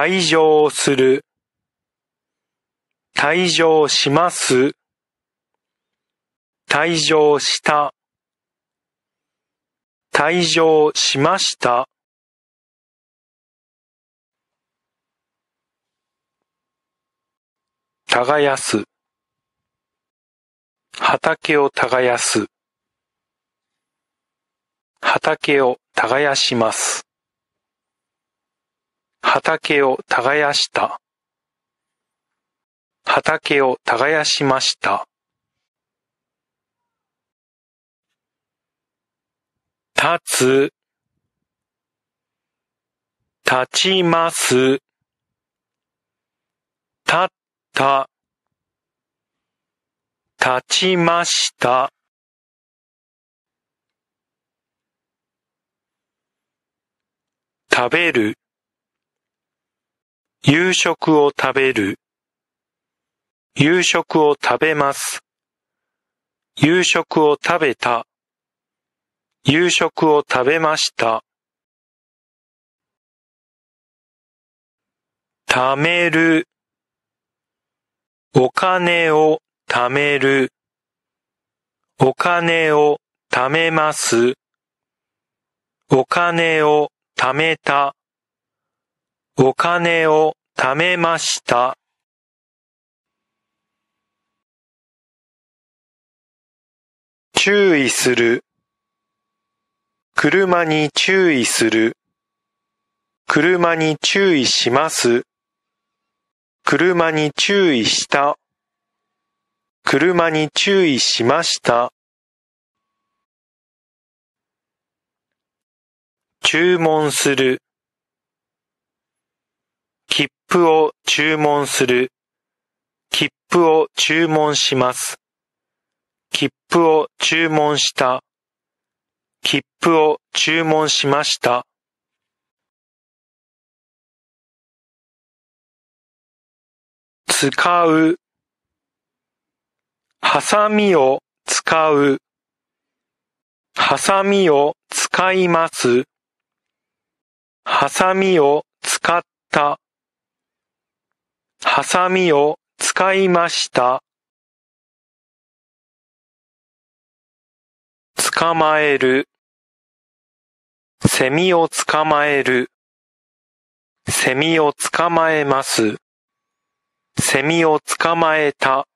退場する、退場します、退場した、退場しました。耕す、畑を耕す、畑を耕します。畑を耕した。畑を耕しました。立つ、立ちます、立った、立ちました。食べる、夕食を食べる。夕食を食べます。夕食を食べた。夕食を食べました。貯める。お金を貯める。お金を貯めます。お金を貯めた。お金を貯めました。注意する。車に注意する。車に注意します。車に注意した。車に注意しました。注文する。切符を注文する。切符を注文します。切符を注文した。切符を注文しました。使う。ハサミを使う。ハサミを使います。ハサミを使った。はさみを使いました。捕まえる。セミを捕まえる。セミを捕まえます。セミを捕まえた。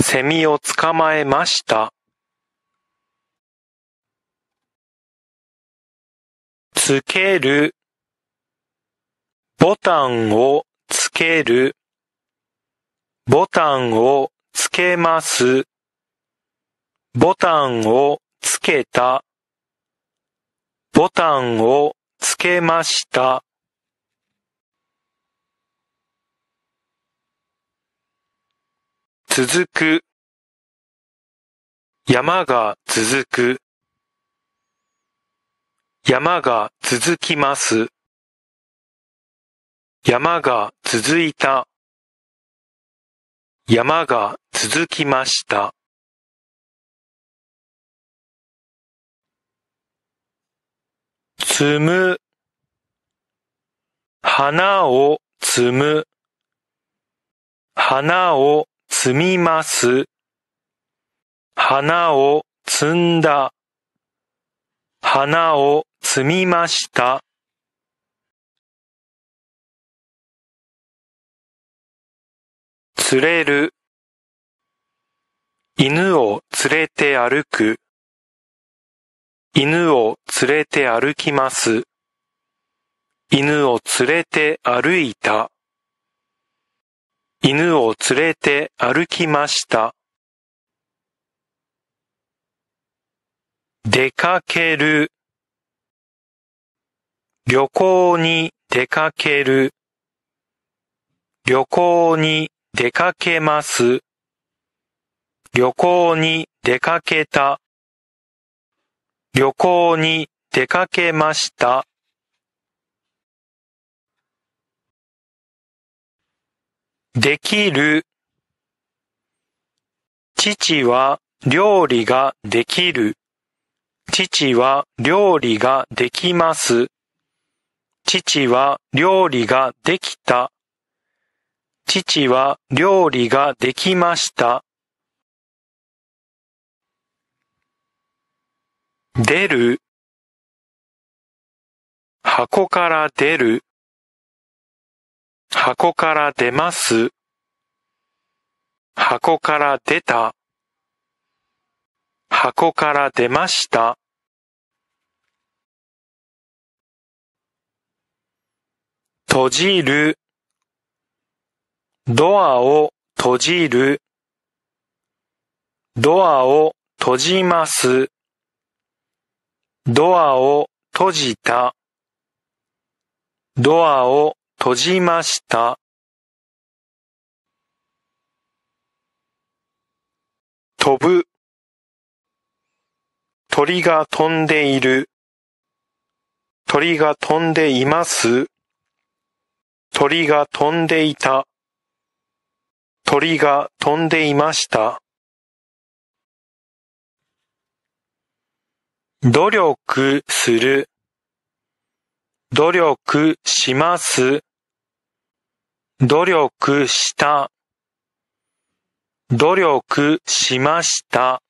セミを捕まえました。つける。ボタンをける、ボタンをつけます、ボタンをつけた、ボタンをつけました。続く、山が続く、山が続きます。山が続いた。山が続きました。摘む、花を摘む、花を摘みます。花を摘んだ。花を摘みました。つれる、犬を連れて歩く、犬を連れて歩きます、犬を連れて歩いた、犬を連れて歩きました。出かける、旅行に出かける、旅行に出かけます。旅行に出かけた。旅行に出かけました。できる。父は料理ができる。父は料理ができます。父は料理ができた。父は料理ができました。出る箱から出る箱から出ます箱から出た箱から出ました閉じるドアを閉じる。ドアを閉じます。ドアを閉じた。ドアを閉じました。飛ぶ。鳥が飛んでいる。鳥が飛んでいます。鳥が飛んでいた。鳥が飛んでいました。努力する、努力します、努力した、努力しました。